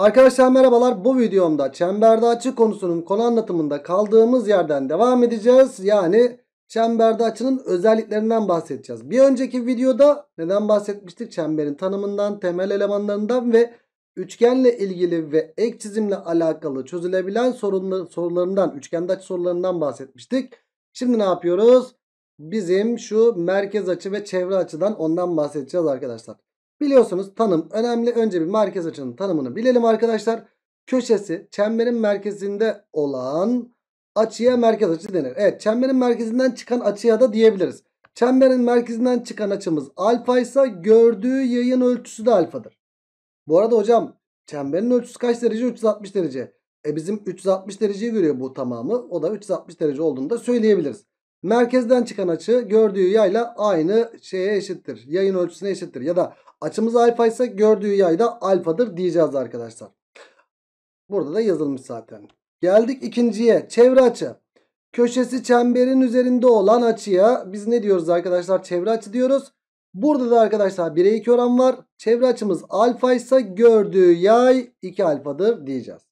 Arkadaşlar merhabalar bu videomda çemberde açı konusunun konu anlatımında kaldığımız yerden devam edeceğiz. Yani çemberde açının özelliklerinden bahsedeceğiz. Bir önceki videoda neden bahsetmiştik? Çemberin tanımından, temel elemanlarından ve üçgenle ilgili ve ek çizimle alakalı çözülebilen sorunlar, sorularından, üçgende açı sorularından bahsetmiştik. Şimdi ne yapıyoruz? Bizim şu merkez açı ve çevre açıdan ondan bahsedeceğiz arkadaşlar. Biliyorsunuz tanım önemli. Önce bir merkez açının tanımını bilelim arkadaşlar. Köşesi çemberin merkezinde olan açıya merkez açı denir. Evet çemberin merkezinden çıkan açıya da diyebiliriz. Çemberin merkezinden çıkan açımız alfa ise gördüğü yayın ölçüsü de alfadır. Bu arada hocam çemberin ölçüsü kaç derece? 360 derece. E bizim 360 dereceyi görüyor bu tamamı. O da 360 derece olduğunu da söyleyebiliriz. Merkezden çıkan açı gördüğü yayla aynı şeye eşittir. Yayın ölçüsüne eşittir. Ya da açımız alfa ise gördüğü yay da alfadır diyeceğiz arkadaşlar. Burada da yazılmış zaten. Geldik ikinciye. Çevre açı. Köşesi çemberin üzerinde olan açıya biz ne diyoruz arkadaşlar? Çevre açı diyoruz. Burada da arkadaşlar 1'e 2 oran var. Çevre açımız alfa ise gördüğü yay 2 alfadır diyeceğiz.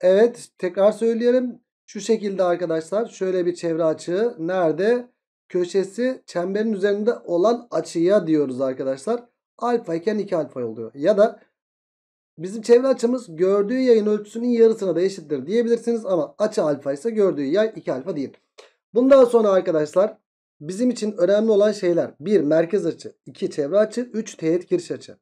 Evet tekrar söyleyelim. Şu şekilde arkadaşlar şöyle bir çevre açığı nerede? Köşesi çemberin üzerinde olan açıya diyoruz arkadaşlar. Alfa iken 2 alfa oluyor. Ya da bizim çevre açımız gördüğü yayın ölçüsünün yarısına da eşittir diyebilirsiniz. Ama açı alfa ise gördüğü yay 2 alfa değil. Bundan sonra arkadaşlar bizim için önemli olan şeyler 1 merkez açı, 2 çevre açı, 3 teğet giriş açı.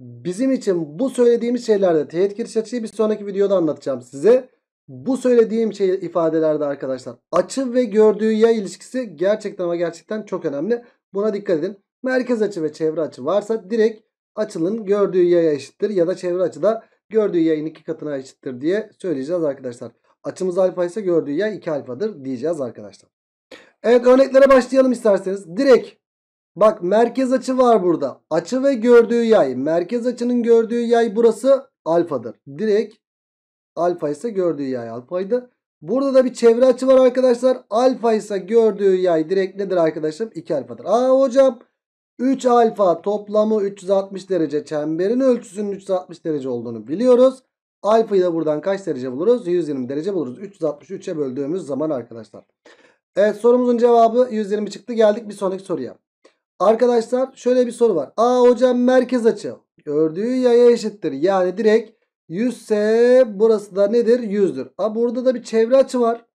Bizim için bu söylediğimiz şeylerde teğet giriş açıyı bir sonraki videoda anlatacağım size. Bu söylediğim şey ifadelerde arkadaşlar açı ve gördüğü yay ilişkisi gerçekten ama gerçekten çok önemli. Buna dikkat edin. Merkez açı ve çevre açı varsa direkt açının gördüğü yaya eşittir ya da çevre açı da gördüğü yayın iki katına eşittir diye söyleyeceğiz arkadaşlar. Açımız alfa ise gördüğü yay iki alfadır diyeceğiz arkadaşlar. Evet örneklere başlayalım isterseniz. Direkt bak merkez açı var burada. Açı ve gördüğü yay. Merkez açının gördüğü yay burası alfadır. Direkt Alfa ise gördüğü yay alfaydı. Burada da bir çevre açı var arkadaşlar. Alfa ise gördüğü yay direkt nedir arkadaşım? 2 alfadır. Aa hocam 3 alfa toplamı 360 derece çemberin ölçüsünün 360 derece olduğunu biliyoruz. Alfa'yı da buradan kaç derece buluruz? 120 derece buluruz. 363'e böldüğümüz zaman arkadaşlar. Evet sorumuzun cevabı 120 çıktı. Geldik bir sonraki soruya. Arkadaşlar şöyle bir soru var. Aa hocam merkez açı gördüğü yaya eşittir. Yani direkt 100 ise burası da nedir? 100'dür. A burada da bir çevre açı var.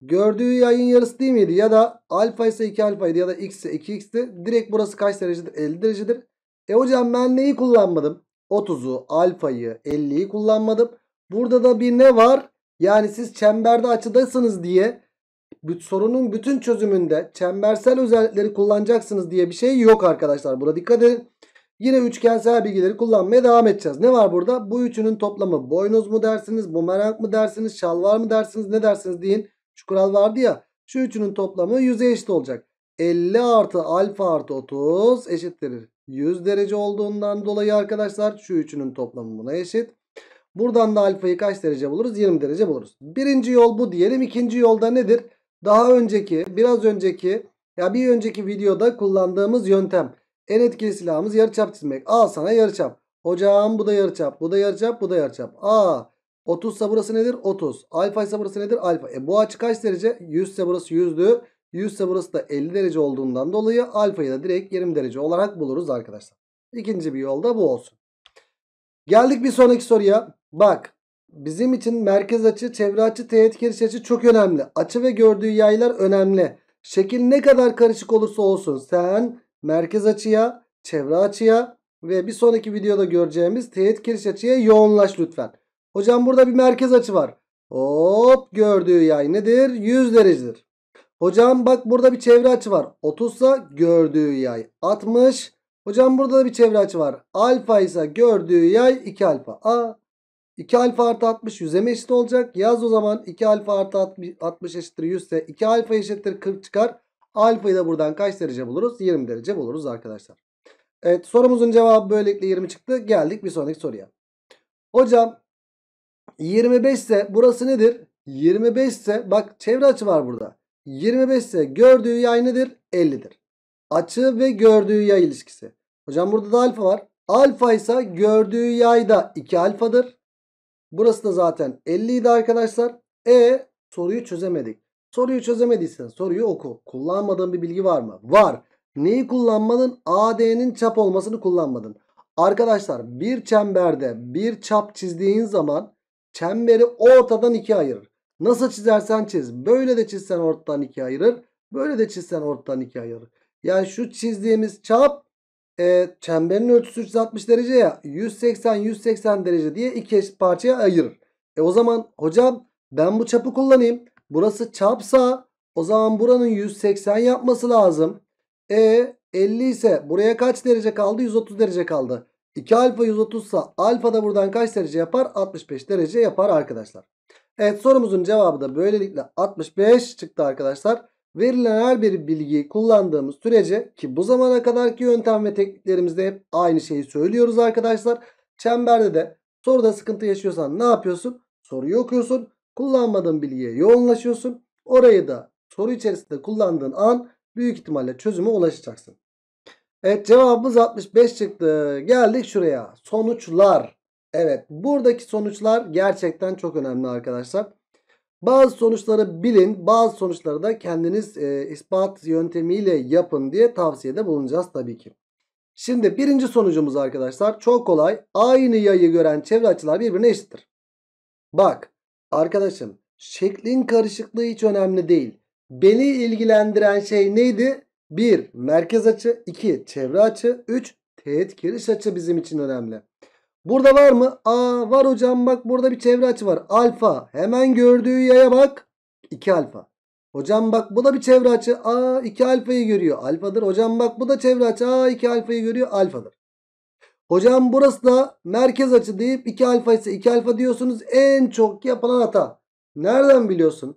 Gördüğü yayın yarısı değil miydi? Ya da alfa ise 2 alfaydı ya da x ise 2x'ti. Direkt burası kaç derecedir? 50 derecedir. E hocam ben neyi kullanmadım? 30'u, alfayı, 50'yi kullanmadım. Burada da bir ne var? Yani siz çemberde açıdasınız diye sorunun bütün çözümünde çembersel özellikleri kullanacaksınız diye bir şey yok arkadaşlar. Buna dikkat edin. Yine üçgensel bilgileri kullanmaya devam edeceğiz. Ne var burada? Bu üçünün toplamı boynuz mu dersiniz, bumerang mı dersiniz, şalvar mı dersiniz, ne dersiniz deyin. Şu kural vardı ya. Şu üçünün toplamı 100'e eşit olacak. 50 artı alfa artı 30 eşittir. 100 derece olduğundan dolayı arkadaşlar şu üçünün toplamı buna eşit. Buradan da alfayı kaç derece buluruz? 20 derece buluruz. Birinci yol bu diyelim. İkinci yolda nedir? Daha önceki, biraz önceki ya bir önceki videoda kullandığımız yöntem. En etkili silahımız yarıçap çizmek. Al sana yarıçap. Hocam bu da yarıçap. Bu da yarıçap. Bu da yarıçap. A. 30 ise burası nedir? 30. Alfa ise burası nedir? Alfa. E bu açı kaç derece? 100 ise burası 100'dü. 100 ise burası da 50 derece olduğundan dolayı alfayı da direkt 20 derece olarak buluruz arkadaşlar. İkinci bir yolda bu olsun. Geldik bir sonraki soruya. Bak bizim için merkez açı, çevre açı, teğet giriş açı çok önemli. Açı ve gördüğü yaylar önemli. Şekil ne kadar karışık olursa olsun sen merkez açıya, çevre açıya ve bir sonraki videoda göreceğimiz teğet giriş açıya yoğunlaş lütfen. Hocam burada bir merkez açı var. Hop gördüğü yay nedir? 100 derecedir. Hocam bak burada bir çevre açı var. 30 ise gördüğü yay 60. Hocam burada da bir çevre açı var. Alfa ise gördüğü yay 2 alfa. A 2 alfa artı 60 100'e mi eşit olacak? Yaz o zaman 2 alfa artı 60 eşittir 100 ise 2 alfa eşittir 40 çıkar. Alfayı da buradan kaç derece buluruz? 20 derece buluruz arkadaşlar. Evet sorumuzun cevabı böylelikle 20 çıktı. Geldik bir sonraki soruya. Hocam 25 ise burası nedir? 25 ise bak çevre açı var burada. 25 ise gördüğü yay nedir? 50'dir. Açı ve gördüğü yay ilişkisi. Hocam burada da alfa var. Alfa ise gördüğü yayda 2 alfadır. Burası da zaten 50 idi arkadaşlar. E soruyu çözemedik. Soruyu çözemediysen soruyu oku. Kullanmadığın bir bilgi var mı? Var. Neyi kullanmadın? AD'nin çap olmasını kullanmadın. Arkadaşlar bir çemberde bir çap çizdiğin zaman çemberi ortadan ikiye ayırır. Nasıl çizersen çiz. Böyle de çizsen ortadan ikiye ayırır. Böyle de çizsen ortadan ikiye ayırır. Yani şu çizdiğimiz çap e, çemberin ölçüsü 360 derece ya 180-180 derece diye iki parçaya ayırır. E o zaman hocam ben bu çapı kullanayım. Burası çapsa o zaman buranın 180 yapması lazım. E 50 ise buraya kaç derece kaldı? 130 derece kaldı. 2 alfa 130 ise alfa da buradan kaç derece yapar? 65 derece yapar arkadaşlar. Evet sorumuzun cevabı da böylelikle 65 çıktı arkadaşlar. Verilen her bir bilgiyi kullandığımız sürece ki bu zamana kadarki yöntem ve tekniklerimizde hep aynı şeyi söylüyoruz arkadaşlar. Çemberde de soruda sıkıntı yaşıyorsan ne yapıyorsun? Soruyu okuyorsun kullanmadığın bilgiye yoğunlaşıyorsun. Orayı da soru içerisinde kullandığın an büyük ihtimalle çözüme ulaşacaksın. Evet cevabımız 65 çıktı. Geldik şuraya. Sonuçlar. Evet buradaki sonuçlar gerçekten çok önemli arkadaşlar. Bazı sonuçları bilin bazı sonuçları da kendiniz e, ispat yöntemiyle yapın diye tavsiyede bulunacağız tabii ki. Şimdi birinci sonucumuz arkadaşlar çok kolay. Aynı yayı gören çevre açılar birbirine eşittir. Bak Arkadaşım şeklin karışıklığı hiç önemli değil. Beni ilgilendiren şey neydi? 1. Merkez açı 2. Çevre açı 3. Teğet giriş açı bizim için önemli. Burada var mı? Aa var hocam bak burada bir çevre açı var. Alfa. Hemen gördüğü yaya bak. 2 alfa. Hocam bak bu da bir çevre açı. Aa 2 alfayı görüyor. Alfadır. Hocam bak bu da çevre açı. Aa 2 alfayı görüyor. Alfadır. Hocam burası da merkez açı deyip 2 alfa ise 2 alfa diyorsunuz. En çok yapılan hata. Nereden biliyorsun?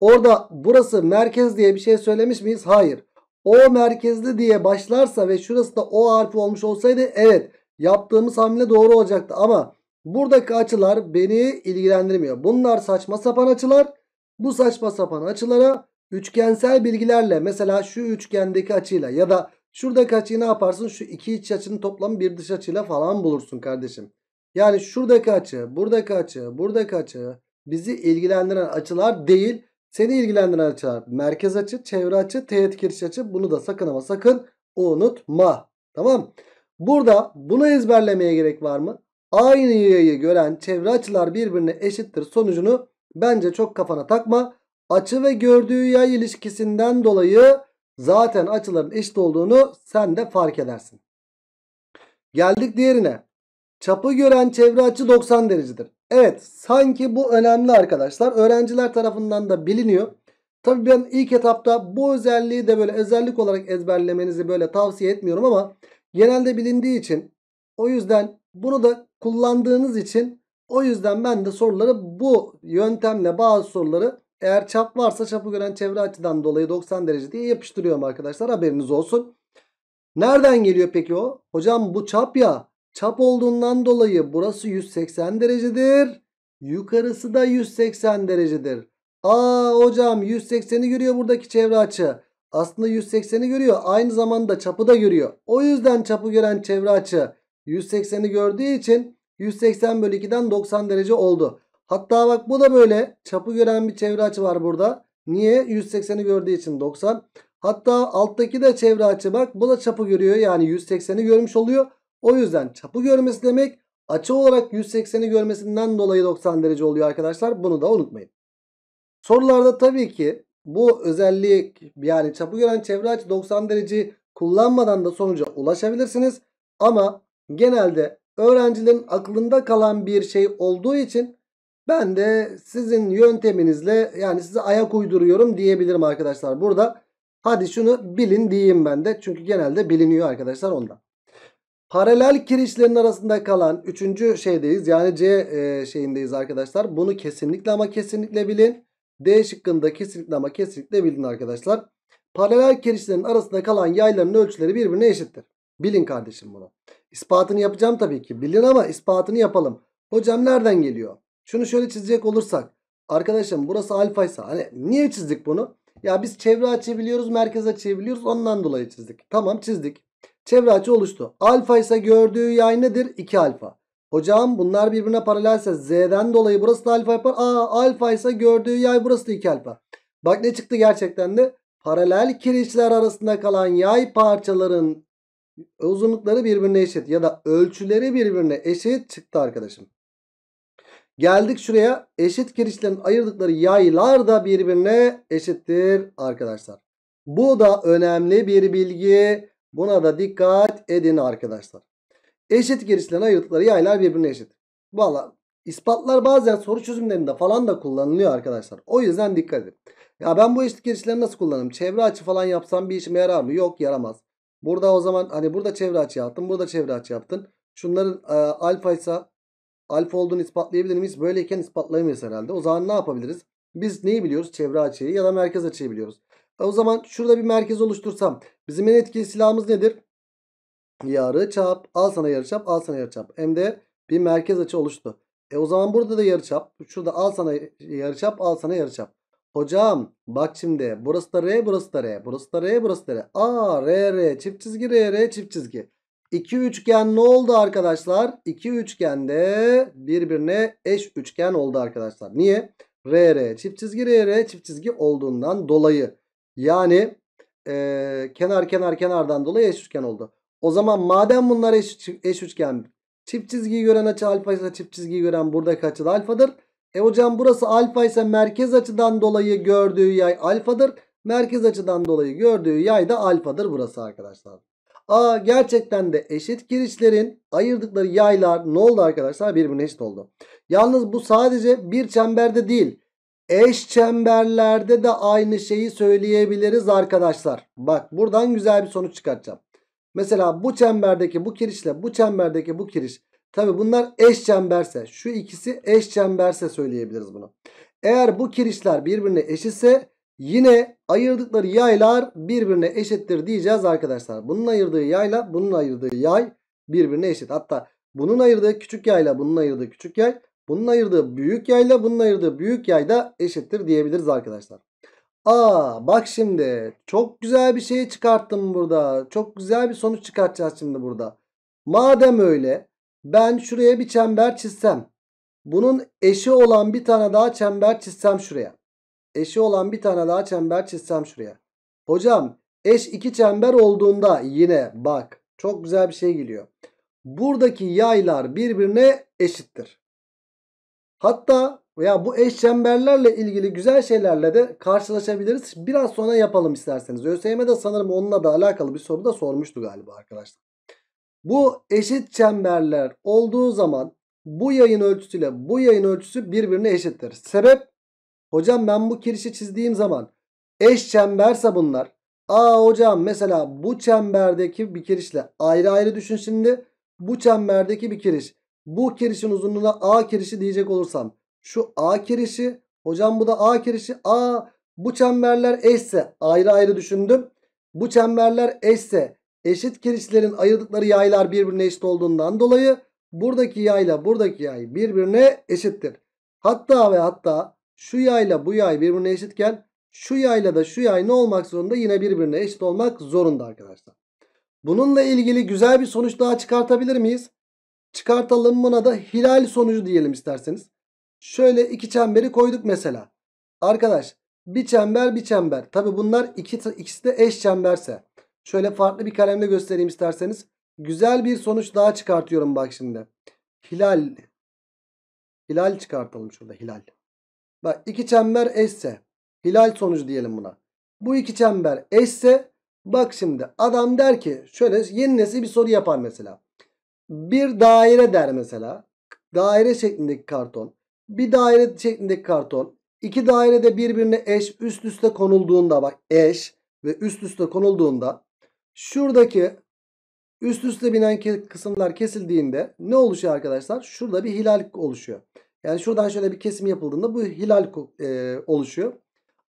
Orada burası merkez diye bir şey söylemiş miyiz? Hayır. O merkezli diye başlarsa ve şurası da o harfi olmuş olsaydı evet yaptığımız hamle doğru olacaktı. Ama buradaki açılar beni ilgilendirmiyor. Bunlar saçma sapan açılar. Bu saçma sapan açılara üçgensel bilgilerle mesela şu üçgendeki açıyla ya da Şuradaki açıyı ne yaparsın? Şu iki iç açının toplamı bir dış açıyla falan bulursun kardeşim. Yani şuradaki açı, buradaki açı, buradaki açı bizi ilgilendiren açılar değil. Seni ilgilendiren açılar merkez açı, çevre açı, teğet giriş açı. Bunu da sakın ama sakın unutma. Tamam. Burada bunu ezberlemeye gerek var mı? Aynı yayı gören çevre açılar birbirine eşittir sonucunu bence çok kafana takma. Açı ve gördüğü yay ilişkisinden dolayı zaten açıların eşit olduğunu sen de fark edersin. Geldik diğerine. Çapı gören çevre açı 90 derecedir. Evet sanki bu önemli arkadaşlar. Öğrenciler tarafından da biliniyor. Tabii ben ilk etapta bu özelliği de böyle özellik olarak ezberlemenizi böyle tavsiye etmiyorum ama genelde bilindiği için o yüzden bunu da kullandığınız için o yüzden ben de soruları bu yöntemle bazı soruları eğer çap varsa çapı gören çevre açıdan dolayı 90 derece diye yapıştırıyorum arkadaşlar. Haberiniz olsun. Nereden geliyor peki o? Hocam bu çap ya. Çap olduğundan dolayı burası 180 derecedir. Yukarısı da 180 derecedir. Aa hocam 180'i görüyor buradaki çevre açı. Aslında 180'i görüyor. Aynı zamanda çapı da görüyor. O yüzden çapı gören çevre açı 180'i gördüğü için 180 bölü 2'den 90 derece oldu. Hatta bak bu da böyle çapı gören bir çevre açı var burada. Niye? 180'i gördüğü için 90. Hatta alttaki de çevre açı bak bu da çapı görüyor yani 180'i görmüş oluyor. O yüzden çapı görmesi demek açı olarak 180'i görmesinden dolayı 90 derece oluyor arkadaşlar. Bunu da unutmayın. Sorularda tabii ki bu özellik yani çapı gören çevre açı 90 derece kullanmadan da sonuca ulaşabilirsiniz. Ama genelde öğrencilerin aklında kalan bir şey olduğu için ben de sizin yönteminizle yani size ayak uyduruyorum diyebilirim arkadaşlar. Burada hadi şunu bilin diyeyim ben de. Çünkü genelde biliniyor arkadaşlar ondan. Paralel kirişlerin arasında kalan üçüncü şeydeyiz. Yani C e, şeyindeyiz arkadaşlar. Bunu kesinlikle ama kesinlikle bilin. D şıkkında kesinlikle ama kesinlikle bilin arkadaşlar. Paralel kirişlerin arasında kalan yayların ölçüleri birbirine eşittir. Bilin kardeşim bunu. İspatını yapacağım tabii ki. Bilin ama ispatını yapalım. Hocam nereden geliyor? Şunu şöyle çizecek olursak. Arkadaşım burası alfaysa hani niye çizdik bunu? Ya biz çevre açabiliyoruz, merkez açabiliyoruz. Ondan dolayı çizdik. Tamam çizdik. Çevre açı oluştu. Alfa ise gördüğü yay nedir? 2 alfa. Hocam bunlar birbirine paralelse z'den dolayı burası da alfa yapar. Aa alfa ise gördüğü yay burası da 2 alfa. Bak ne çıktı gerçekten de? Paralel kirişler arasında kalan yay parçaların uzunlukları birbirine eşit ya da ölçüleri birbirine eşit çıktı arkadaşım. Geldik şuraya. Eşit kirişlerin ayırdıkları yaylar da birbirine eşittir arkadaşlar. Bu da önemli bir bilgi. Buna da dikkat edin arkadaşlar. Eşit kirişlerin ayırdıkları yaylar birbirine eşit. Valla ispatlar bazen soru çözümlerinde falan da kullanılıyor arkadaşlar. O yüzden dikkat edin. Ya ben bu eşit kirişleri nasıl kullanırım? Çevre açı falan yapsam bir işime yarar mı? Yok yaramaz. Burada o zaman hani burada çevre açı yaptın. Burada çevre açı yaptın. Şunların e, alfa ise alfa olduğunu ispatlayabilir miyiz? Böyleyken ispatlayamayız herhalde. O zaman ne yapabiliriz? Biz neyi biliyoruz? Çevre açıyı ya da merkez açıyı biliyoruz. E, o zaman şurada bir merkez oluştursam bizim en etkili silahımız nedir? Yarı çap. Al sana yarı çap. Al sana yarı çap. Hem de bir merkez açı oluştu. E o zaman burada da yarı çap. Şurada al sana yarı çap. Al sana yarı çap. Hocam bak şimdi burası da R burası da R burası da R burası da R. Aa R R çift çizgi R R çift çizgi. İki üçgen ne oldu arkadaşlar? İki üçgen de birbirine eş üçgen oldu arkadaşlar. Niye? RR çift çizgi RR çift çizgi olduğundan dolayı. Yani e, kenar kenar kenardan dolayı eş üçgen oldu. O zaman madem bunlar eş, eş üçgen çift çizgiyi gören açı alfa ise çift çizgiyi gören buradaki açı da alfadır. E hocam burası alfa ise merkez açıdan dolayı gördüğü yay alfadır. Merkez açıdan dolayı gördüğü yay da alfadır burası arkadaşlar. Aa gerçekten de eşit girişlerin ayırdıkları yaylar ne oldu arkadaşlar? Birbirine eşit oldu. Yalnız bu sadece bir çemberde değil. Eş çemberlerde de aynı şeyi söyleyebiliriz arkadaşlar. Bak buradan güzel bir sonuç çıkartacağım. Mesela bu çemberdeki bu kirişle bu çemberdeki bu kiriş. Tabi bunlar eş çemberse şu ikisi eş çemberse söyleyebiliriz bunu. Eğer bu kirişler birbirine eşitse Yine ayırdıkları yaylar birbirine eşittir diyeceğiz arkadaşlar. Bunun ayırdığı yayla bunun ayırdığı yay birbirine eşit. Hatta bunun ayırdığı küçük yayla bunun ayırdığı küçük yay, bunun ayırdığı büyük yayla bunun ayırdığı büyük yay da eşittir diyebiliriz arkadaşlar. Aa bak şimdi çok güzel bir şey çıkarttım burada. Çok güzel bir sonuç çıkartacağız şimdi burada. Madem öyle ben şuraya bir çember çizsem. Bunun eşi olan bir tane daha çember çizsem şuraya eşi olan bir tane daha çember çizsem şuraya. Hocam eş iki çember olduğunda yine bak çok güzel bir şey geliyor. Buradaki yaylar birbirine eşittir. Hatta veya bu eş çemberlerle ilgili güzel şeylerle de karşılaşabiliriz. Biraz sonra yapalım isterseniz. ÖSYM'de sanırım onunla da alakalı bir soru da sormuştu galiba arkadaşlar. Bu eşit çemberler olduğu zaman bu yayın ölçüsüyle bu yayın ölçüsü birbirine eşittir. Sebep Hocam ben bu kirişi çizdiğim zaman eş çemberse bunlar. Aa hocam mesela bu çemberdeki bir kirişle ayrı ayrı düşün şimdi. Bu çemberdeki bir kiriş. Bu kirişin uzunluğuna A kirişi diyecek olursam. Şu A kirişi hocam bu da A kirişi. Aa bu çemberler eşse ayrı ayrı düşündüm. Bu çemberler eşse eşit kirişlerin ayırdıkları yaylar birbirine eşit olduğundan dolayı buradaki yayla buradaki yay birbirine eşittir. Hatta ve hatta şu yayla bu yay birbirine eşitken şu yayla da şu yay ne olmak zorunda? Yine birbirine eşit olmak zorunda arkadaşlar. Bununla ilgili güzel bir sonuç daha çıkartabilir miyiz? Çıkartalım buna da hilal sonucu diyelim isterseniz. Şöyle iki çemberi koyduk mesela. Arkadaş bir çember bir çember. Tabi bunlar iki, ikisi de eş çemberse. Şöyle farklı bir kalemle göstereyim isterseniz. Güzel bir sonuç daha çıkartıyorum bak şimdi. Hilal. Hilal çıkartalım şurada hilal. Bak iki çember eşse. Hilal sonucu diyelim buna. Bu iki çember eşse bak şimdi adam der ki şöyle yeni nesil bir soru yapar mesela. Bir daire der mesela. Daire şeklindeki karton. Bir daire şeklindeki karton. İki de birbirine eş üst üste konulduğunda bak eş ve üst üste konulduğunda şuradaki üst üste binen kısımlar kesildiğinde ne oluşuyor arkadaşlar? Şurada bir hilal oluşuyor. Yani şuradan şöyle bir kesim yapıldığında bu hilal e, oluşuyor.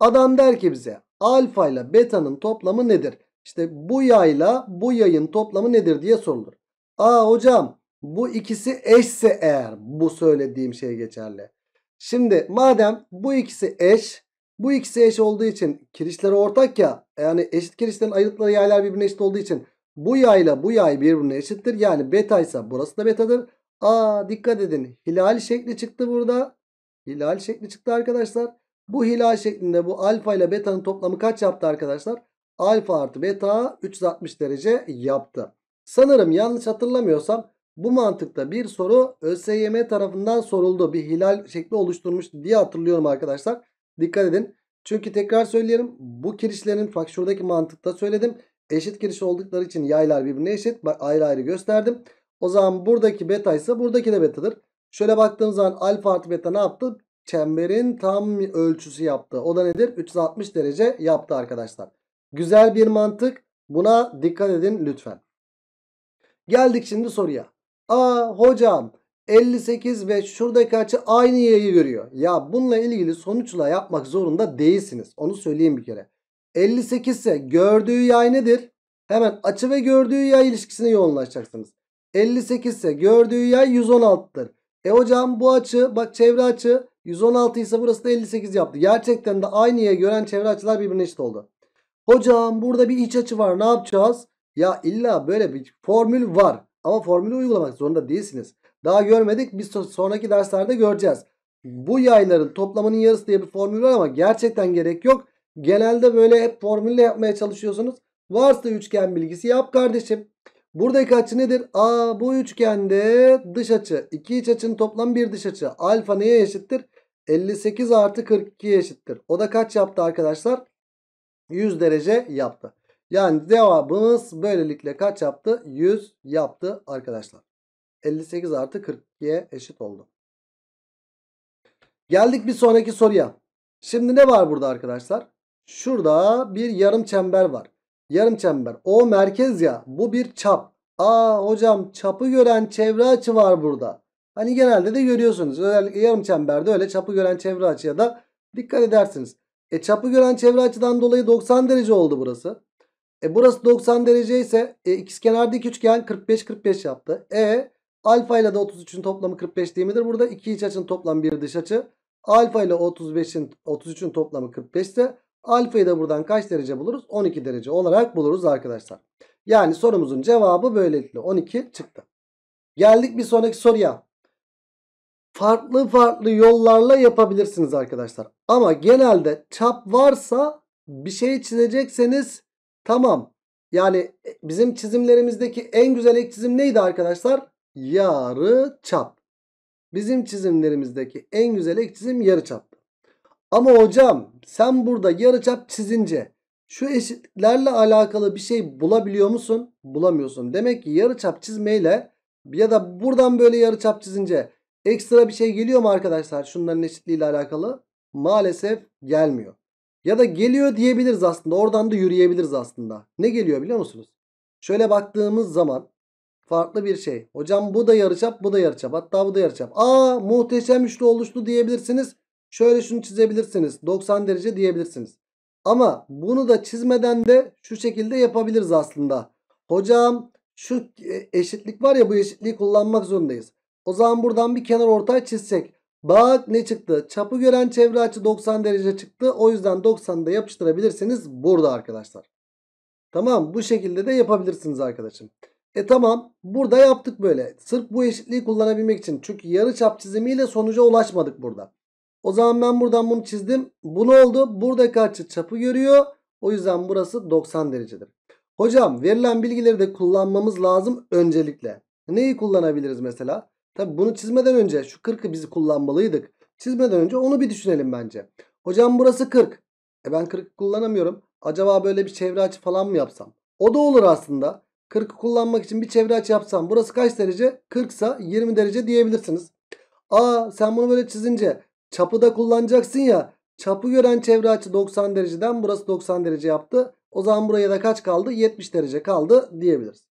Adam der ki bize alfa ile beta'nın toplamı nedir? İşte bu yayla bu yayın toplamı nedir diye sorulur. Aa hocam bu ikisi eşse eğer bu söylediğim şey geçerli. Şimdi madem bu ikisi eş bu ikisi eş olduğu için kirişleri ortak ya e, yani eşit kirişlerin ayrıtları yaylar birbirine eşit olduğu için bu yayla bu yay birbirine eşittir. Yani beta ise burası da betadır. Aa dikkat edin. Hilal şekli çıktı burada. Hilal şekli çıktı arkadaşlar. Bu hilal şeklinde bu alfa ile beta'nın toplamı kaç yaptı arkadaşlar? Alfa artı beta 360 derece yaptı. Sanırım yanlış hatırlamıyorsam bu mantıkta bir soru ÖSYM tarafından soruldu. Bir hilal şekli oluşturmuştu diye hatırlıyorum arkadaşlar. Dikkat edin. Çünkü tekrar söyleyelim. Bu kirişlerin bak şuradaki mantıkta söyledim. Eşit kiriş oldukları için yaylar birbirine eşit. Bak ayrı ayrı gösterdim. O zaman buradaki beta ise buradaki de betadır. Şöyle baktığım zaman alfa artı beta ne yaptı? Çemberin tam ölçüsü yaptı. O da nedir? 360 derece yaptı arkadaşlar. Güzel bir mantık. Buna dikkat edin lütfen. Geldik şimdi soruya. Aa hocam 58 ve şuradaki açı aynı yayı görüyor. Ya bununla ilgili sonuçla yapmak zorunda değilsiniz. Onu söyleyeyim bir kere. 58 ise gördüğü yay nedir? Hemen açı ve gördüğü yay ilişkisine yoğunlaşacaksınız. 58 ise gördüğü yay 116'tır. E hocam bu açı bak çevre açı 116 ise burası da 58 yaptı. Gerçekten de aynıya gören çevre açılar birbirine eşit oldu. Hocam burada bir iç açı var ne yapacağız? Ya illa böyle bir formül var. Ama formülü uygulamak zorunda değilsiniz. Daha görmedik biz sonraki derslerde göreceğiz. Bu yayların toplamının yarısı diye bir formül var ama gerçekten gerek yok. Genelde böyle hep formülle yapmaya çalışıyorsunuz. Varsa üçgen bilgisi yap kardeşim. Buradaki açı nedir? A bu üçgende dış açı. iki iç açının toplam bir dış açı. Alfa neye eşittir? 58 artı 42 eşittir. O da kaç yaptı arkadaşlar? 100 derece yaptı. Yani cevabımız böylelikle kaç yaptı? 100 yaptı arkadaşlar. 58 artı 42'ye eşit oldu. Geldik bir sonraki soruya. Şimdi ne var burada arkadaşlar? Şurada bir yarım çember var yarım çember. O merkez ya bu bir çap. Aa hocam çapı gören çevre açı var burada. Hani genelde de görüyorsunuz. Özellikle yarım çemberde öyle çapı gören çevre açıya da dikkat edersiniz. E çapı gören çevre açıdan dolayı 90 derece oldu burası. E burası 90 derece ise e, dik üçgen 45-45 yaptı. E alfa ile de 33'ün toplamı 45 değil midir? Burada iki iç açının toplamı bir dış açı. Alfa ile 35'in 33'ün toplamı 45 ise Alfayı da buradan kaç derece buluruz? 12 derece olarak buluruz arkadaşlar. Yani sorumuzun cevabı böylelikle 12 çıktı. Geldik bir sonraki soruya. Farklı farklı yollarla yapabilirsiniz arkadaşlar. Ama genelde çap varsa bir şey çizecekseniz tamam. Yani bizim çizimlerimizdeki en güzel ek çizim neydi arkadaşlar? Yarı çap. Bizim çizimlerimizdeki en güzel ek çizim yarı çap. Ama hocam sen burada yarıçap çizince şu eşitlerle alakalı bir şey bulabiliyor musun? Bulamıyorsun. Demek ki yarıçap çizmeyle ya da buradan böyle yarıçap çizince ekstra bir şey geliyor mu arkadaşlar? Şunların eşitliği ile alakalı maalesef gelmiyor. Ya da geliyor diyebiliriz aslında. Oradan da yürüyebiliriz aslında. Ne geliyor biliyor musunuz? Şöyle baktığımız zaman farklı bir şey. Hocam bu da yarıçap, bu da yarıçap. Hatta bu da yarıçap. Aa muhteşem üçlü oluştu diyebilirsiniz. Şöyle şunu çizebilirsiniz. 90 derece diyebilirsiniz. Ama bunu da çizmeden de şu şekilde yapabiliriz aslında. Hocam şu e, eşitlik var ya bu eşitliği kullanmak zorundayız. O zaman buradan bir kenar ortay çizsek. Bak ne çıktı? Çapı gören çevre açı 90 derece çıktı. O yüzden 90'da yapıştırabilirsiniz burada arkadaşlar. Tamam bu şekilde de yapabilirsiniz arkadaşım. E tamam burada yaptık böyle. Sırf bu eşitliği kullanabilmek için. Çünkü yarı çap çizimiyle sonuca ulaşmadık burada. O zaman ben buradan bunu çizdim. Bu ne oldu? Buradaki açı çapı görüyor. O yüzden burası 90 derecedir. Hocam verilen bilgileri de kullanmamız lazım öncelikle. Neyi kullanabiliriz mesela? Tabi bunu çizmeden önce şu 40'ı biz kullanmalıydık. Çizmeden önce onu bir düşünelim bence. Hocam burası 40. E ben 40 kullanamıyorum. Acaba böyle bir çevre açı falan mı yapsam? O da olur aslında. 40'ı kullanmak için bir çevre açı yapsam. Burası kaç derece? 40 ise 20 derece diyebilirsiniz. Aa sen bunu böyle çizince Çapı da kullanacaksın ya. Çapı gören çevre açı 90 dereceden burası 90 derece yaptı. O zaman buraya da kaç kaldı? 70 derece kaldı diyebiliriz.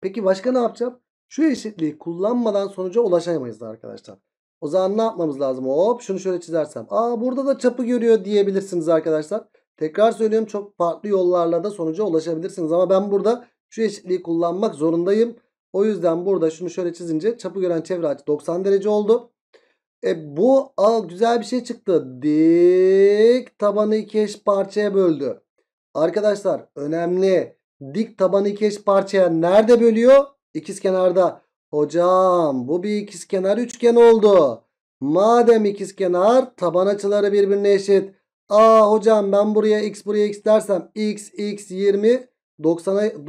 Peki başka ne yapacağım? Şu eşitliği kullanmadan sonuca ulaşamayız arkadaşlar. O zaman ne yapmamız lazım? Hop şunu şöyle çizersem. Aa burada da çapı görüyor diyebilirsiniz arkadaşlar. Tekrar söylüyorum çok farklı yollarla da sonuca ulaşabilirsiniz. Ama ben burada şu eşitliği kullanmak zorundayım. O yüzden burada şunu şöyle çizince çapı gören çevre açı 90 derece oldu. E bu al güzel bir şey çıktı. Dik tabanı iki eş parçaya böldü. Arkadaşlar önemli. Dik tabanı iki eş parçaya nerede bölüyor? İkiz kenarda. Hocam bu bir ikiz kenar üçgen oldu. Madem ikiz kenar taban açıları birbirine eşit. Aa hocam ben buraya x buraya x dersem x x 20 90'a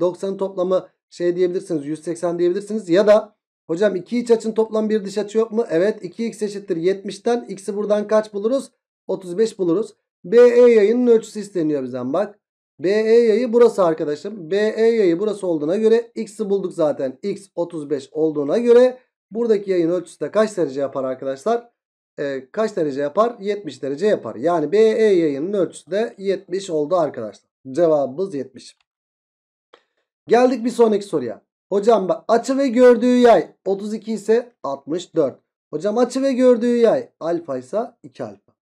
90 toplamı şey diyebilirsiniz 180 diyebilirsiniz ya da Hocam 2 iç açın toplam bir dış açı yok mu? Evet 2x eşittir 70'ten x'i buradan kaç buluruz? 35 buluruz. BE yayının ölçüsü isteniyor bizden bak. BE yayı burası arkadaşım. BE yayı burası olduğuna göre x'i bulduk zaten. x 35 olduğuna göre buradaki yayın ölçüsü de kaç derece yapar arkadaşlar? Ee, kaç derece yapar? 70 derece yapar. Yani BE yayının ölçüsü de 70 oldu arkadaşlar. Cevabımız 70. Geldik bir sonraki soruya. Hocam açı ve gördüğü yay 32 ise 64. Hocam açı ve gördüğü yay alfa ise 2 alfa.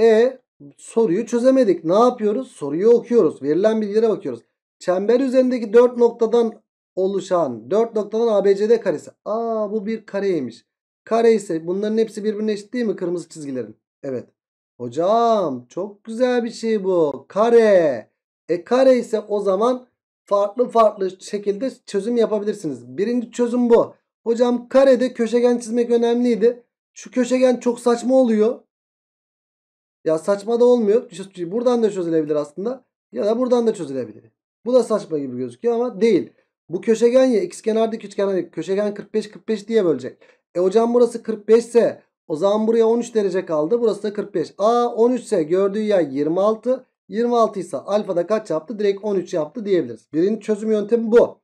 E soruyu çözemedik. Ne yapıyoruz? Soruyu okuyoruz. Verilen bilgilere bakıyoruz. Çember üzerindeki 4 noktadan oluşan 4 noktadan ABCD karesi. Aa bu bir kareymiş. Kare ise bunların hepsi birbirine eşit değil mi kırmızı çizgilerin? Evet. Hocam çok güzel bir şey bu. Kare. E kare ise o zaman farklı farklı şekilde çözüm yapabilirsiniz. Birinci çözüm bu. Hocam karede köşegen çizmek önemliydi. Şu köşegen çok saçma oluyor. Ya saçma da olmuyor. Buradan da çözülebilir aslında. Ya da buradan da çözülebilir. Bu da saçma gibi gözüküyor ama değil. Bu köşegen ya ikizkenardaki üçgenler köşegen 45 45 diye bölecek. E hocam burası 45 ise o zaman buraya 13 derece kaldı. Burası da 45. A 13 ise gördüğü yer 26. 26 ise alfada kaç yaptı? Direkt 13 yaptı diyebiliriz. Birinci çözüm yöntemi bu.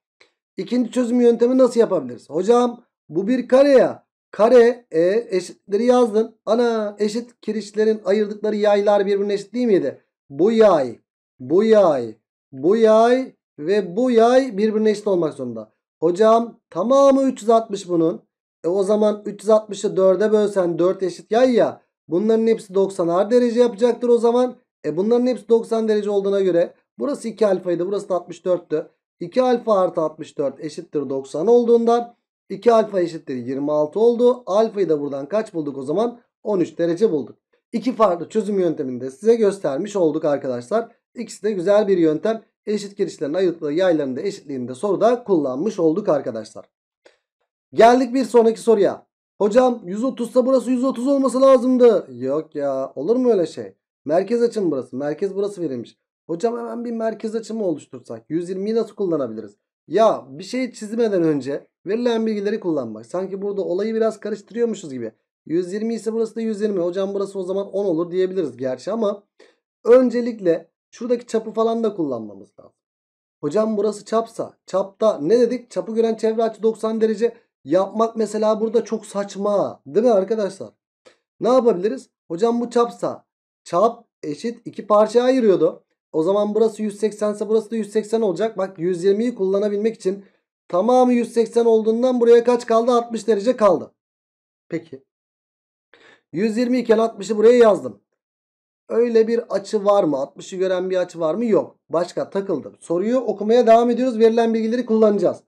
İkinci çözüm yöntemi nasıl yapabiliriz? Hocam bu bir kare ya. Kare e, eşitleri yazdın. Ana eşit kirişlerin ayırdıkları yaylar birbirine eşit değil miydi? Bu yay, bu yay, bu yay ve bu yay birbirine eşit olmak zorunda. Hocam tamamı 360 bunun. E o zaman 360'ı 4'e bölsen 4 eşit yay ya. Bunların hepsi 90'ar derece yapacaktır o zaman. E bunların hepsi 90 derece olduğuna göre burası 2 alfaydı burası da 64'tü. 2 alfa artı 64 eşittir 90 olduğundan 2 alfa eşittir 26 oldu. Alfayı da buradan kaç bulduk o zaman? 13 derece bulduk. İki farklı çözüm yöntemini de size göstermiş olduk arkadaşlar. İkisi de güzel bir yöntem. Eşit girişlerin ayırtlığı yaylarının da eşitliğinde soruda kullanmış olduk arkadaşlar. Geldik bir sonraki soruya. Hocam 130 burası 130 olması lazımdı. Yok ya olur mu öyle şey? Merkez açım burası. Merkez burası verilmiş. Hocam hemen bir merkez açımı oluştursak. 120'yi nasıl kullanabiliriz? Ya bir şey çizmeden önce verilen bilgileri kullanmak. Sanki burada olayı biraz karıştırıyormuşuz gibi. 120 ise burası da 120. Hocam burası o zaman 10 olur diyebiliriz gerçi ama öncelikle şuradaki çapı falan da kullanmamız lazım. Hocam burası çapsa çapta ne dedik? Çapı gören çevre açı 90 derece yapmak mesela burada çok saçma değil mi arkadaşlar? Ne yapabiliriz? Hocam bu çapsa çap eşit iki parçaya ayırıyordu. O zaman burası 180 ise burası da 180 olacak. Bak 120'yi kullanabilmek için tamamı 180 olduğundan buraya kaç kaldı? 60 derece kaldı. Peki. 120 iken 60'ı buraya yazdım. Öyle bir açı var mı? 60'ı gören bir açı var mı? Yok. Başka takıldım. Soruyu okumaya devam ediyoruz. Verilen bilgileri kullanacağız.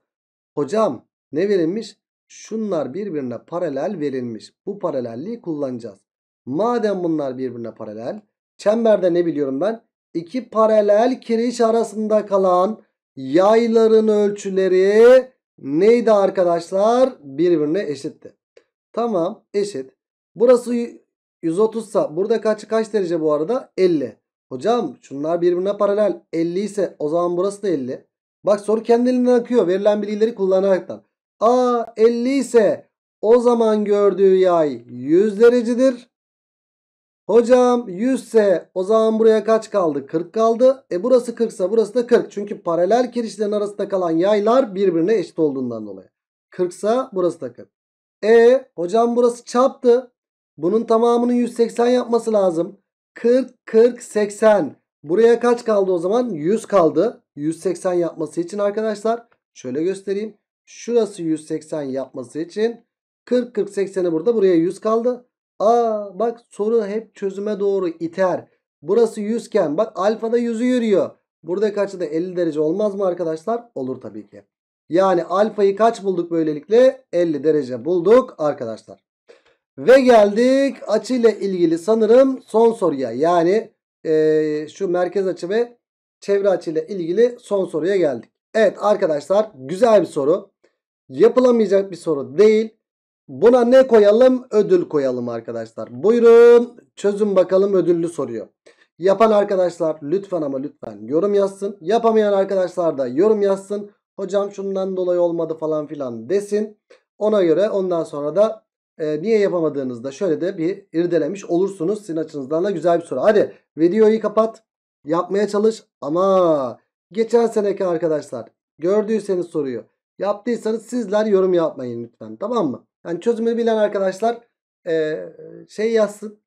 Hocam ne verilmiş? Şunlar birbirine paralel verilmiş. Bu paralelliği kullanacağız. Madem bunlar birbirine paralel. Çemberde ne biliyorum ben? İki paralel kiriş arasında kalan yayların ölçüleri neydi arkadaşlar? Birbirine eşitti. Tamam eşit. Burası 130 sa burada kaç kaç derece bu arada? 50. Hocam şunlar birbirine paralel. 50 ise o zaman burası da 50. Bak soru kendiliğinden akıyor. Verilen bilgileri kullanaraktan. A 50 ise o zaman gördüğü yay 100 derecedir. Hocam 100 ise o zaman buraya kaç kaldı? 40 kaldı. E burası 40 ise burası da 40. Çünkü paralel kirişlerin arasında kalan yaylar birbirine eşit olduğundan dolayı. 40 ise burası da 40. E hocam burası çaptı. Bunun tamamının 180 yapması lazım. 40, 40, 80. Buraya kaç kaldı o zaman? 100 kaldı. 180 yapması için arkadaşlar. Şöyle göstereyim. Şurası 180 yapması için. 40, 40, 80'i burada. Buraya 100 kaldı. Aa bak soru hep çözüme doğru iter. Burası yüzken bak alfada yüzü yürüyor. Buradaki açıda 50 derece olmaz mı arkadaşlar? Olur tabii ki. Yani alfayı kaç bulduk böylelikle? 50 derece bulduk arkadaşlar. Ve geldik açıyla ilgili sanırım son soruya. Yani e, şu merkez açı ve çevre açıyla ilgili son soruya geldik. Evet arkadaşlar güzel bir soru. Yapılamayacak bir soru değil. Buna ne koyalım? Ödül koyalım arkadaşlar. Buyurun çözün bakalım ödüllü soruyor. Yapan arkadaşlar lütfen ama lütfen yorum yazsın. Yapamayan arkadaşlar da yorum yazsın. Hocam şundan dolayı olmadı falan filan desin. Ona göre ondan sonra da e, niye yapamadığınızda şöyle de bir irdelemiş olursunuz. Sizin açınızdan da güzel bir soru. Hadi videoyu kapat. Yapmaya çalış ama geçen seneki arkadaşlar gördüyseniz soruyu yaptıysanız sizler yorum yapmayın lütfen tamam mı? Yani çözümünü bilen arkadaşlar e, şey yazsın.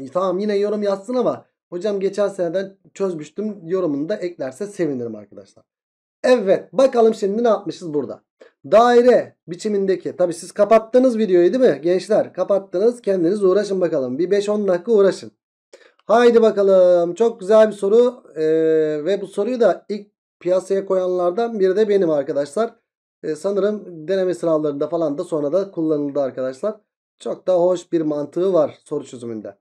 E, tamam yine yorum yazsın ama hocam geçen seneden çözmüştüm yorumunu da eklerse sevinirim arkadaşlar. Evet bakalım şimdi ne yapmışız burada. Daire biçimindeki tabi siz kapattınız videoyu değil mi gençler? Kapattınız kendiniz uğraşın bakalım. Bir 5-10 dakika uğraşın. Haydi bakalım çok güzel bir soru ee, ve bu soruyu da ilk piyasaya koyanlardan biri de benim arkadaşlar sanırım deneme sınavlarında falan da sonra da kullanıldı arkadaşlar. Çok da hoş bir mantığı var soru çözümünde.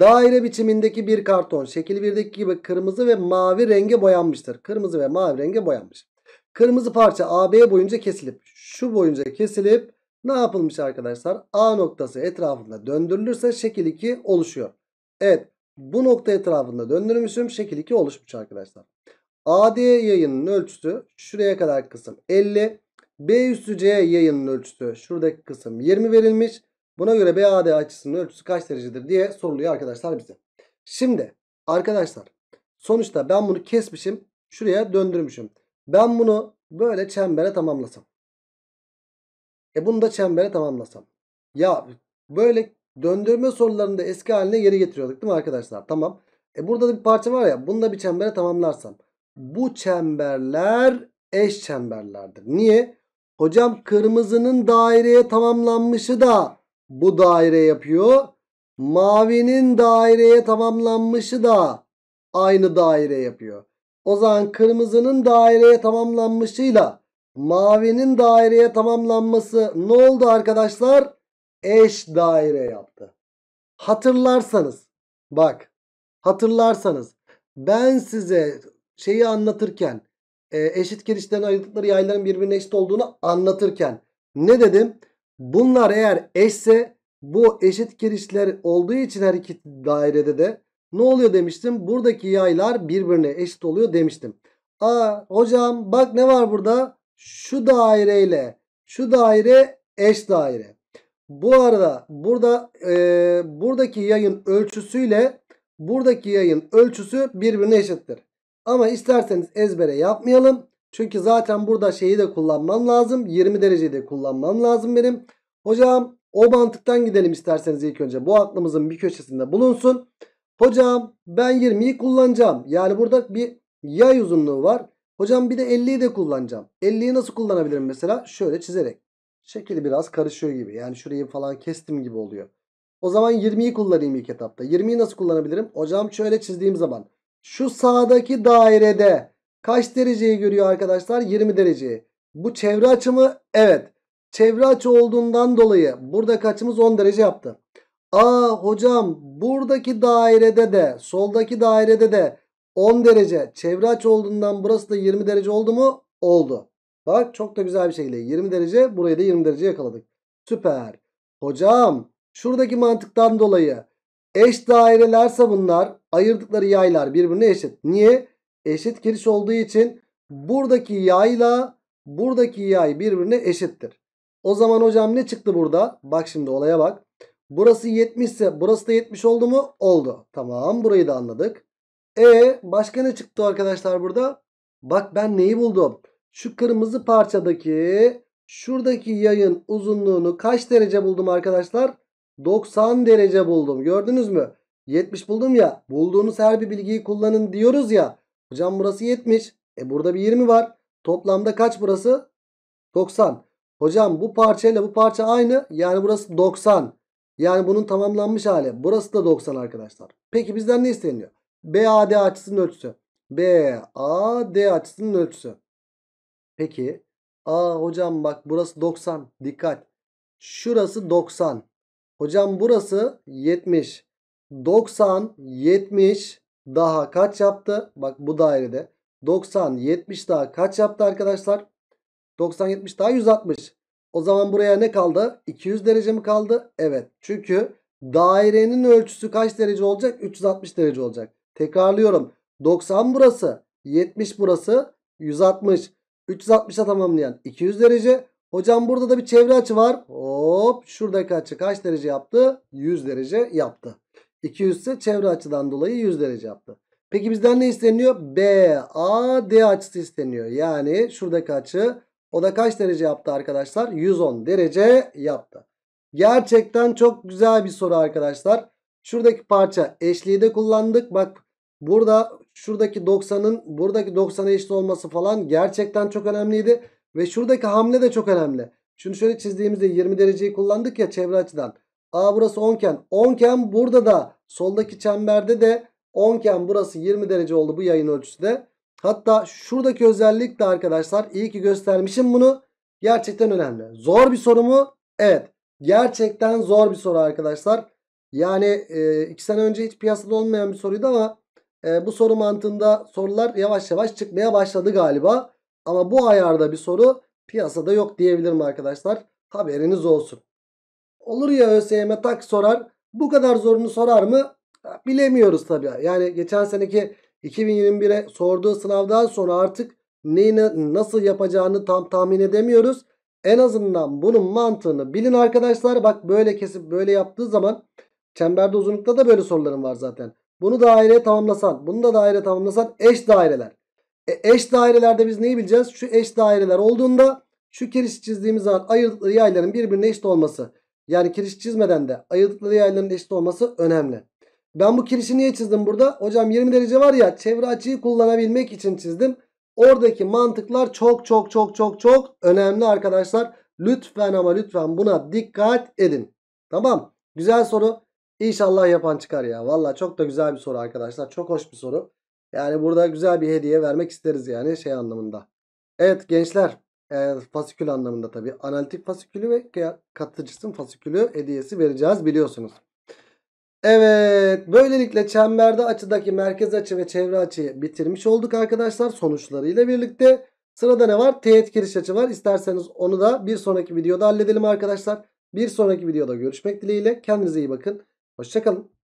Daire biçimindeki bir karton şekil 1'deki gibi kırmızı ve mavi renge boyanmıştır. Kırmızı ve mavi renge boyanmış. Kırmızı parça AB boyunca kesilip şu boyunca kesilip ne yapılmış arkadaşlar? A noktası etrafında döndürülürse şekil 2 oluşuyor. Evet bu nokta etrafında döndürmüşüm şekil 2 oluşmuş arkadaşlar. AD yayının ölçüsü şuraya kadar kısım 50. B üstü C yayının ölçüsü şuradaki kısım 20 verilmiş. Buna göre BAD açısının ölçüsü kaç derecedir diye soruluyor arkadaşlar bize. Şimdi arkadaşlar sonuçta ben bunu kesmişim. Şuraya döndürmüşüm. Ben bunu böyle çembere tamamlasam. E bunu da çembere tamamlasam. Ya böyle döndürme sorularını da eski haline geri getiriyorduk değil mi arkadaşlar? Tamam. E burada da bir parça var ya bunu da bir çembere tamamlarsam. Bu çemberler eş çemberlerdir. Niye? Hocam kırmızının daireye tamamlanmışı da bu daire yapıyor. Mavinin daireye tamamlanmışı da aynı daire yapıyor. O zaman kırmızının daireye tamamlanmışıyla mavinin daireye tamamlanması ne oldu arkadaşlar? Eş daire yaptı. Hatırlarsanız bak hatırlarsanız ben size şeyi anlatırken e, eşit girişlerini ayırdıkları yayların birbirine eşit olduğunu anlatırken ne dedim? Bunlar eğer eşse bu eşit girişler olduğu için her iki dairede de ne oluyor demiştim? Buradaki yaylar birbirine eşit oluyor demiştim. Aa hocam bak ne var burada? Şu daireyle şu daire eş daire. Bu arada burada e, buradaki yayın ölçüsüyle buradaki yayın ölçüsü birbirine eşittir. Ama isterseniz ezbere yapmayalım. Çünkü zaten burada şeyi de kullanmam lazım. 20 dereceyi de kullanmam lazım benim. Hocam o mantıktan gidelim isterseniz ilk önce. Bu aklımızın bir köşesinde bulunsun. Hocam ben 20'yi kullanacağım. Yani burada bir yay uzunluğu var. Hocam bir de 50'yi de kullanacağım. 50'yi nasıl kullanabilirim mesela? Şöyle çizerek. Şekil biraz karışıyor gibi. Yani şurayı falan kestim gibi oluyor. O zaman 20'yi kullanayım ilk etapta. 20'yi nasıl kullanabilirim? Hocam şöyle çizdiğim zaman. Şu sağdaki dairede kaç dereceyi görüyor arkadaşlar? 20 dereceyi. Bu çevre mı? evet. Çevre açı olduğundan dolayı burada kaçımız 10 derece yaptı. Aa hocam buradaki dairede de soldaki dairede de 10 derece çevre açı olduğundan burası da 20 derece oldu mu? Oldu. Bak çok da güzel bir şekilde 20 derece burayı da 20 derece yakaladık. Süper. Hocam şuradaki mantıktan dolayı Eş dairelerse bunlar ayırdıkları yaylar birbirine eşit. Niye? Eşit giriş olduğu için buradaki yayla buradaki yay birbirine eşittir. O zaman hocam ne çıktı burada? Bak şimdi olaya bak. Burası 70 ise burası da 70 oldu mu? Oldu. Tamam burayı da anladık. E başka ne çıktı arkadaşlar burada? Bak ben neyi buldum? Şu kırmızı parçadaki şuradaki yayın uzunluğunu kaç derece buldum arkadaşlar? 90 derece buldum. Gördünüz mü? 70 buldum ya. Bulduğunuz her bir bilgiyi kullanın diyoruz ya. Hocam burası 70. E burada bir 20 var. Toplamda kaç burası? 90. Hocam bu parçayla bu parça aynı. Yani burası 90. Yani bunun tamamlanmış hali. Burası da 90 arkadaşlar. Peki bizden ne isteniyor? BAD açısının ölçüsü. BAD açısının ölçüsü. Peki. Aa hocam bak burası 90. Dikkat. Şurası 90. Hocam burası 70. 90, 70 daha kaç yaptı? Bak bu dairede. 90, 70 daha kaç yaptı arkadaşlar? 90, 70 daha 160. O zaman buraya ne kaldı? 200 derece mi kaldı? Evet. Çünkü dairenin ölçüsü kaç derece olacak? 360 derece olacak. Tekrarlıyorum. 90 burası. 70 burası. 160. 360'a tamamlayan 200 derece. Hocam burada da bir çevre açı var. Hop şuradaki açı kaç derece yaptı? 100 derece yaptı. 200 ise çevre açıdan dolayı 100 derece yaptı. Peki bizden ne isteniyor? B, A, D açısı isteniyor. Yani şuradaki açı o da kaç derece yaptı arkadaşlar? 110 derece yaptı. Gerçekten çok güzel bir soru arkadaşlar. Şuradaki parça eşliği de kullandık. Bak burada şuradaki 90'ın buradaki 90'a eşit olması falan gerçekten çok önemliydi. Ve şuradaki hamle de çok önemli. Şunu şöyle çizdiğimizde 20 dereceyi kullandık ya çevre açıdan. A burası 10 iken 10 iken burada da soldaki çemberde de 10 iken burası 20 derece oldu bu yayın ölçüsü de. Hatta şuradaki özellik de arkadaşlar iyi ki göstermişim bunu. Gerçekten önemli. Zor bir soru mu? Evet. Gerçekten zor bir soru arkadaşlar. Yani 2 e, sene önce hiç piyasada olmayan bir soruydu ama e, bu soru mantığında sorular yavaş yavaş çıkmaya başladı galiba. Ama bu ayarda bir soru piyasada yok diyebilirim arkadaşlar. Haberiniz olsun. Olur ya ÖSYM tak sorar. Bu kadar zorunu sorar mı? Bilemiyoruz tabii. Yani geçen seneki 2021'e sorduğu sınavdan sonra artık neyi nasıl yapacağını tam tahmin edemiyoruz. En azından bunun mantığını bilin arkadaşlar. Bak böyle kesip böyle yaptığı zaman çemberde uzunlukta da böyle sorularım var zaten. Bunu daireye tamamlasan, bunu da daire tamamlasan eş daireler. E, eş dairelerde biz neyi bileceğiz? Şu eş daireler olduğunda şu kiriş çizdiğimiz zaman ayırdıkları yayların birbirine eşit olması. Yani kiriş çizmeden de ayırdıkları yayların eşit olması önemli. Ben bu kirişi niye çizdim burada? Hocam 20 derece var ya çevre açıyı kullanabilmek için çizdim. Oradaki mantıklar çok çok çok çok çok önemli arkadaşlar. Lütfen ama lütfen buna dikkat edin. Tamam. Güzel soru. İnşallah yapan çıkar ya. Valla çok da güzel bir soru arkadaşlar. Çok hoş bir soru. Yani burada güzel bir hediye vermek isteriz yani şey anlamında. Evet gençler e, fasikül anlamında tabi analitik fasikülü ve katı cisim fasikülü hediyesi vereceğiz biliyorsunuz. Evet böylelikle çemberde açıdaki merkez açı ve çevre açıyı bitirmiş olduk arkadaşlar sonuçlarıyla birlikte. Sırada ne var? Teğet giriş açı var. İsterseniz onu da bir sonraki videoda halledelim arkadaşlar. Bir sonraki videoda görüşmek dileğiyle. Kendinize iyi bakın. Hoşçakalın.